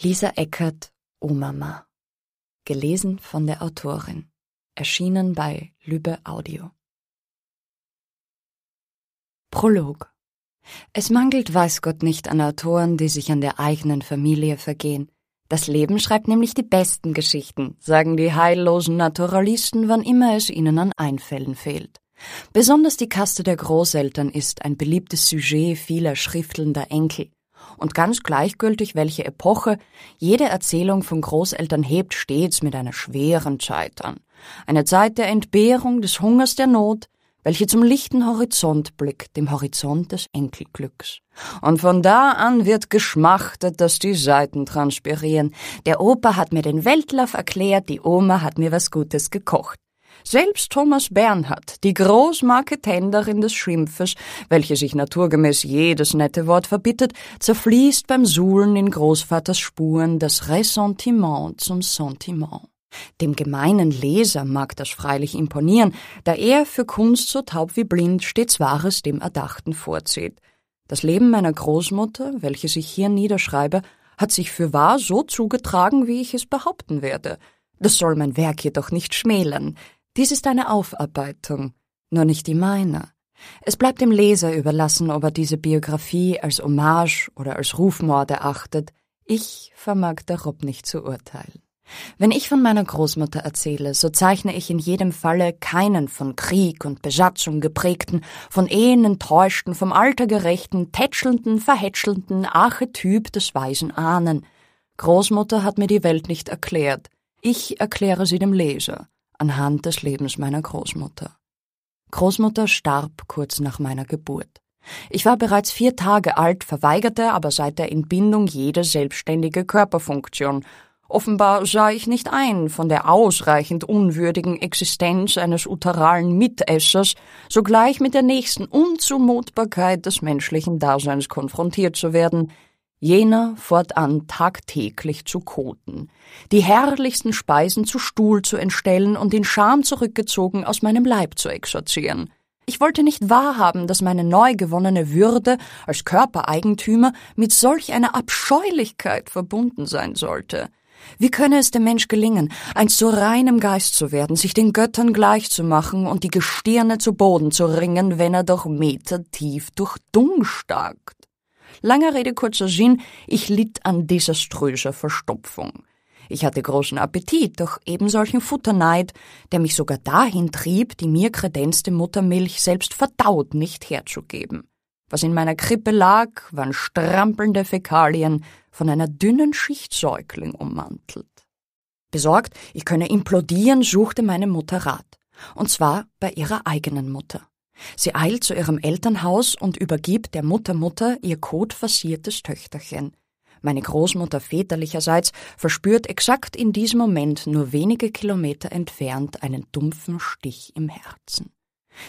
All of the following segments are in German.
Lisa Eckert, O Gelesen von der Autorin. Erschienen bei Lübe Audio. Prolog. Es mangelt weiß Gott nicht an Autoren, die sich an der eigenen Familie vergehen. Das Leben schreibt nämlich die besten Geschichten, sagen die heillosen Naturalisten, wann immer es ihnen an Einfällen fehlt. Besonders die Kaste der Großeltern ist ein beliebtes Sujet vieler schriftelnder Enkel. Und ganz gleichgültig, welche Epoche, jede Erzählung von Großeltern hebt stets mit einer schweren Zeit an. Eine Zeit der Entbehrung, des Hungers, der Not, welche zum lichten Horizont blickt, dem Horizont des Enkelglücks. Und von da an wird geschmachtet, dass die Seiten transpirieren. Der Opa hat mir den Weltlauf erklärt, die Oma hat mir was Gutes gekocht. Selbst Thomas Bernhard, die Großmarketenderin des Schimpfes, welche sich naturgemäß jedes nette Wort verbittet, zerfließt beim Suhlen in Großvaters Spuren das Ressentiment zum Sentiment. Dem gemeinen Leser mag das freilich imponieren, da er für Kunst so taub wie blind stets Wahres dem Erdachten vorzieht. Das Leben meiner Großmutter, welches ich hier niederschreibe, hat sich für wahr so zugetragen, wie ich es behaupten werde. Das soll mein Werk jedoch nicht schmälern. Dies ist eine Aufarbeitung, nur nicht die meine. Es bleibt dem Leser überlassen, ob er diese Biografie als Hommage oder als Rufmord erachtet. Ich vermag darob nicht zu urteilen. Wenn ich von meiner Großmutter erzähle, so zeichne ich in jedem Falle keinen von Krieg und Besatzung geprägten, von Ehen enttäuschten, vom Alter gerechten, tätschelnden, verhätschelnden Archetyp des weisen Ahnen. Großmutter hat mir die Welt nicht erklärt. Ich erkläre sie dem Leser anhand des Lebens meiner Großmutter. Großmutter starb kurz nach meiner Geburt. Ich war bereits vier Tage alt, verweigerte aber seit der Entbindung jede selbstständige Körperfunktion. Offenbar sah ich nicht ein, von der ausreichend unwürdigen Existenz eines uteralen Mitessers sogleich mit der nächsten Unzumutbarkeit des menschlichen Daseins konfrontiert zu werden – jener fortan tagtäglich zu koten, die herrlichsten Speisen zu Stuhl zu entstellen und in Scham zurückgezogen aus meinem Leib zu exorzieren. Ich wollte nicht wahrhaben, dass meine neu gewonnene Würde als Körpereigentümer mit solch einer Abscheulichkeit verbunden sein sollte. Wie könne es dem Mensch gelingen, einst zu reinem Geist zu werden, sich den Göttern gleich zu machen und die Gestirne zu Boden zu ringen, wenn er doch Meter tief durch Dung starkt? Langer Rede kurzer Sinn, ich litt an desaströser Verstopfung. Ich hatte großen Appetit, doch eben solchen Futterneid, der mich sogar dahin trieb, die mir kredenzte Muttermilch selbst verdaut nicht herzugeben. Was in meiner Krippe lag, waren strampelnde Fäkalien, von einer dünnen Schicht Säugling ummantelt. Besorgt, ich könne implodieren, suchte meine Mutter Rat. Und zwar bei ihrer eigenen Mutter. Sie eilt zu ihrem Elternhaus und übergibt der Muttermutter ihr kotversiertes Töchterchen. Meine Großmutter väterlicherseits verspürt exakt in diesem Moment nur wenige Kilometer entfernt einen dumpfen Stich im Herzen.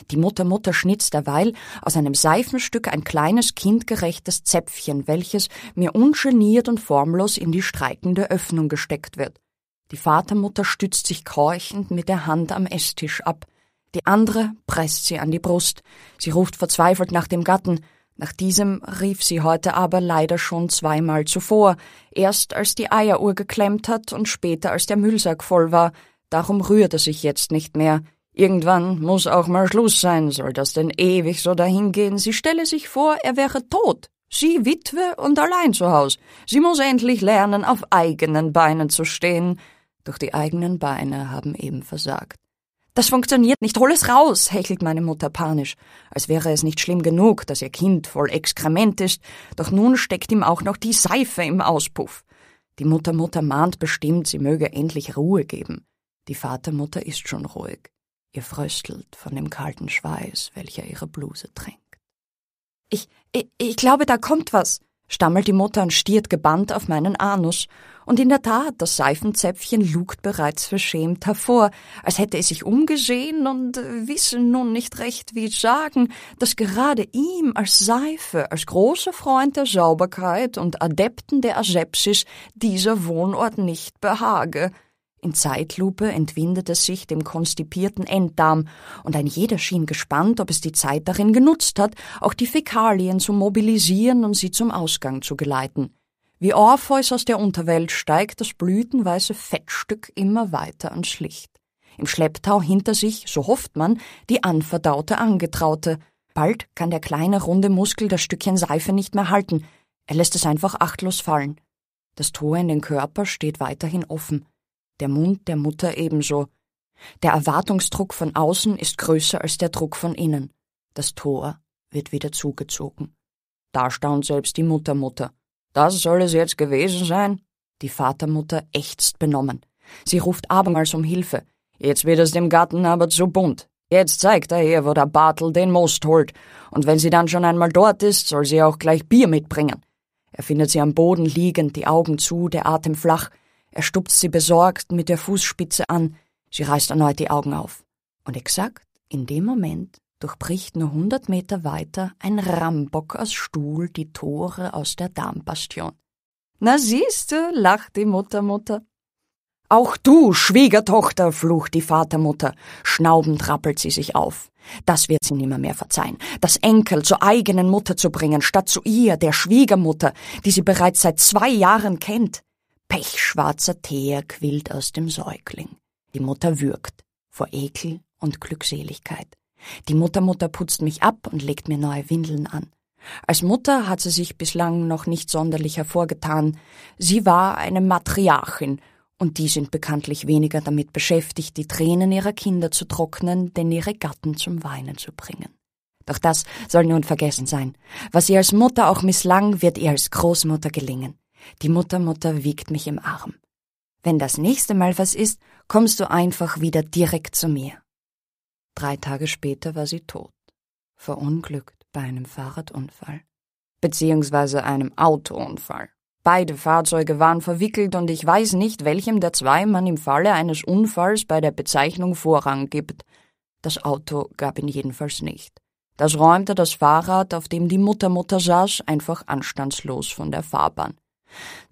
Die Muttermutter schnitzt derweil aus einem Seifenstück ein kleines kindgerechtes Zäpfchen, welches mir ungeniert und formlos in die streikende Öffnung gesteckt wird. Die Vatermutter stützt sich keuchend mit der Hand am Esstisch ab. Die andere presst sie an die Brust. Sie ruft verzweifelt nach dem Gatten. Nach diesem rief sie heute aber leider schon zweimal zuvor. Erst als die Eieruhr geklemmt hat und später als der Müllsack voll war. Darum rührt er sich jetzt nicht mehr. Irgendwann muss auch mal Schluss sein, soll das denn ewig so dahingehen? Sie stelle sich vor, er wäre tot, sie Witwe und allein zu Haus. Sie muss endlich lernen, auf eigenen Beinen zu stehen. Doch die eigenen Beine haben eben versagt. Das funktioniert nicht, hol es raus, hechelt meine Mutter panisch, als wäre es nicht schlimm genug, dass ihr Kind voll Exkrement ist, doch nun steckt ihm auch noch die Seife im Auspuff. Die Muttermutter -Mutter mahnt bestimmt, sie möge endlich Ruhe geben. Die Vatermutter ist schon ruhig. Ihr fröstelt von dem kalten Schweiß, welcher ihre Bluse tränkt. Ich, ich, ich glaube, da kommt was, stammelt die Mutter und stiert gebannt auf meinen Anus, und in der Tat, das Seifenzäpfchen lugt bereits verschämt hervor, als hätte es sich umgesehen und wisse nun nicht recht, wie sagen, dass gerade ihm als Seife, als großer Freund der Sauberkeit und Adepten der Asepsis dieser Wohnort nicht behage. In Zeitlupe entwindet es sich dem konstipierten Enddarm, und ein jeder schien gespannt, ob es die Zeit darin genutzt hat, auch die Fäkalien zu mobilisieren und sie zum Ausgang zu geleiten. Wie Orpheus aus der Unterwelt steigt das blütenweiße Fettstück immer weiter ans Licht. Im Schlepptau hinter sich, so hofft man, die anverdaute Angetraute. Bald kann der kleine runde Muskel das Stückchen Seife nicht mehr halten, er lässt es einfach achtlos fallen. Das Tor in den Körper steht weiterhin offen der Mund der Mutter ebenso. Der Erwartungsdruck von außen ist größer als der Druck von innen. Das Tor wird wieder zugezogen. Da staunt selbst die Muttermutter. -Mutter. Das soll es jetzt gewesen sein? Die Vatermutter ächzt benommen. Sie ruft abermals um Hilfe. Jetzt wird es dem Garten aber zu bunt. Jetzt zeigt er ihr, wo der Bartel den Most holt. Und wenn sie dann schon einmal dort ist, soll sie auch gleich Bier mitbringen. Er findet sie am Boden liegend, die Augen zu, der Atem flach. Er stupst sie besorgt mit der Fußspitze an, sie reißt erneut die Augen auf. Und exakt in dem Moment durchbricht nur hundert Meter weiter ein Rambock aus Stuhl die Tore aus der Darmbastion. Na siehst du, lacht die Muttermutter. Auch du, Schwiegertochter, flucht die Vatermutter. Schnaubend rappelt sie sich auf. Das wird sie nimmer mehr verzeihen. Das Enkel zur eigenen Mutter zu bringen, statt zu ihr, der Schwiegermutter, die sie bereits seit zwei Jahren kennt pechschwarzer Teer quillt aus dem Säugling. Die Mutter würgt vor Ekel und Glückseligkeit. Die Muttermutter -Mutter putzt mich ab und legt mir neue Windeln an. Als Mutter hat sie sich bislang noch nicht sonderlich hervorgetan. Sie war eine Matriarchin, und die sind bekanntlich weniger damit beschäftigt, die Tränen ihrer Kinder zu trocknen, denn ihre Gatten zum Weinen zu bringen. Doch das soll nun vergessen sein. Was ihr als Mutter auch misslang, wird ihr als Großmutter gelingen. Die Muttermutter wiegt mich im Arm. Wenn das nächste Mal was ist, kommst du einfach wieder direkt zu mir. Drei Tage später war sie tot, verunglückt bei einem Fahrradunfall, beziehungsweise einem Autounfall. Beide Fahrzeuge waren verwickelt und ich weiß nicht, welchem der zwei man im Falle eines Unfalls bei der Bezeichnung Vorrang gibt. Das Auto gab ihn jedenfalls nicht. Das räumte das Fahrrad, auf dem die Muttermutter saß, einfach anstandslos von der Fahrbahn.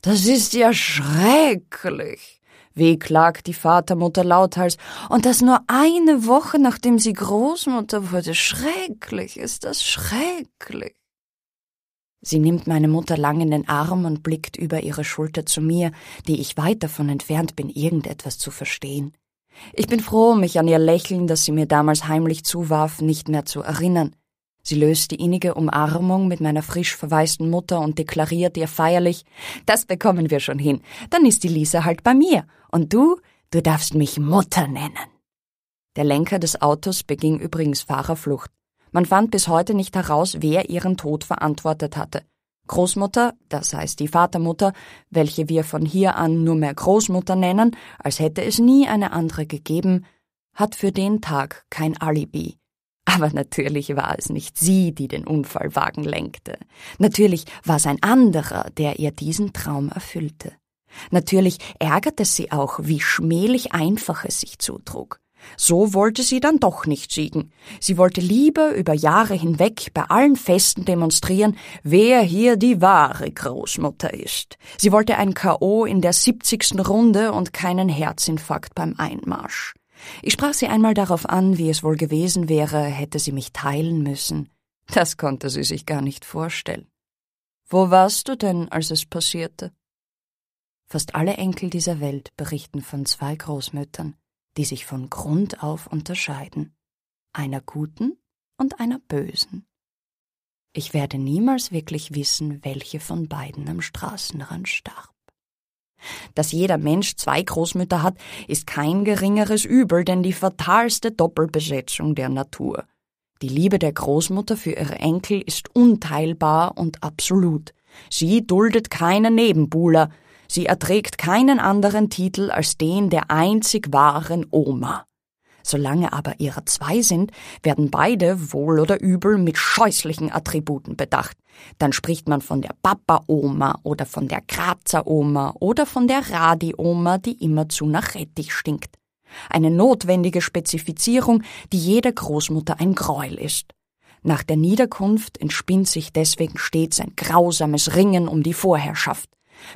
Das ist ja schrecklich, wehklagt die Vatermutter lauthals. Und das nur eine Woche, nachdem sie Großmutter wurde. Schrecklich, ist das schrecklich. Sie nimmt meine Mutter lang in den Arm und blickt über ihre Schulter zu mir, die ich weit davon entfernt bin, irgendetwas zu verstehen. Ich bin froh, mich an ihr Lächeln, das sie mir damals heimlich zuwarf, nicht mehr zu erinnern. Sie löst die innige Umarmung mit meiner frisch verwaisten Mutter und deklariert ihr feierlich, das bekommen wir schon hin, dann ist die Lisa halt bei mir und du, du darfst mich Mutter nennen. Der Lenker des Autos beging übrigens Fahrerflucht. Man fand bis heute nicht heraus, wer ihren Tod verantwortet hatte. Großmutter, das heißt die Vatermutter, welche wir von hier an nur mehr Großmutter nennen, als hätte es nie eine andere gegeben, hat für den Tag kein Alibi. Aber natürlich war es nicht sie, die den Unfallwagen lenkte. Natürlich war es ein anderer, der ihr diesen Traum erfüllte. Natürlich ärgerte sie auch, wie schmählich einfach es sich zutrug. So wollte sie dann doch nicht siegen. Sie wollte lieber über Jahre hinweg bei allen Festen demonstrieren, wer hier die wahre Großmutter ist. Sie wollte ein K.O. in der 70. Runde und keinen Herzinfarkt beim Einmarsch. Ich sprach sie einmal darauf an, wie es wohl gewesen wäre, hätte sie mich teilen müssen. Das konnte sie sich gar nicht vorstellen. Wo warst du denn, als es passierte? Fast alle Enkel dieser Welt berichten von zwei Großmüttern, die sich von Grund auf unterscheiden, einer guten und einer bösen. Ich werde niemals wirklich wissen, welche von beiden am Straßenrand starb. Dass jeder Mensch zwei Großmütter hat, ist kein geringeres Übel, denn die fatalste Doppelbesetzung der Natur. Die Liebe der Großmutter für ihre Enkel ist unteilbar und absolut. Sie duldet keinen Nebenbuhler, sie erträgt keinen anderen Titel als den der einzig wahren Oma. Solange aber ihrer zwei sind, werden beide wohl oder übel mit scheußlichen Attributen bedacht. Dann spricht man von der Papa-Oma oder von der Grazer-Oma oder von der Radi-Oma, die immerzu nach Rettich stinkt. Eine notwendige Spezifizierung, die jeder Großmutter ein Gräuel ist. Nach der Niederkunft entspinnt sich deswegen stets ein grausames Ringen um die Vorherrschaft.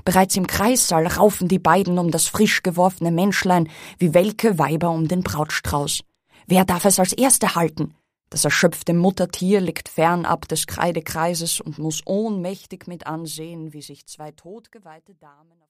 Bereits im Kreissaal raufen die beiden um das frisch geworfene Menschlein wie welke Weiber um den Brautstrauß. Wer darf es als Erste halten? Das erschöpfte Muttertier liegt fernab des Kreidekreises und muss ohnmächtig mit ansehen, wie sich zwei totgeweihte Damen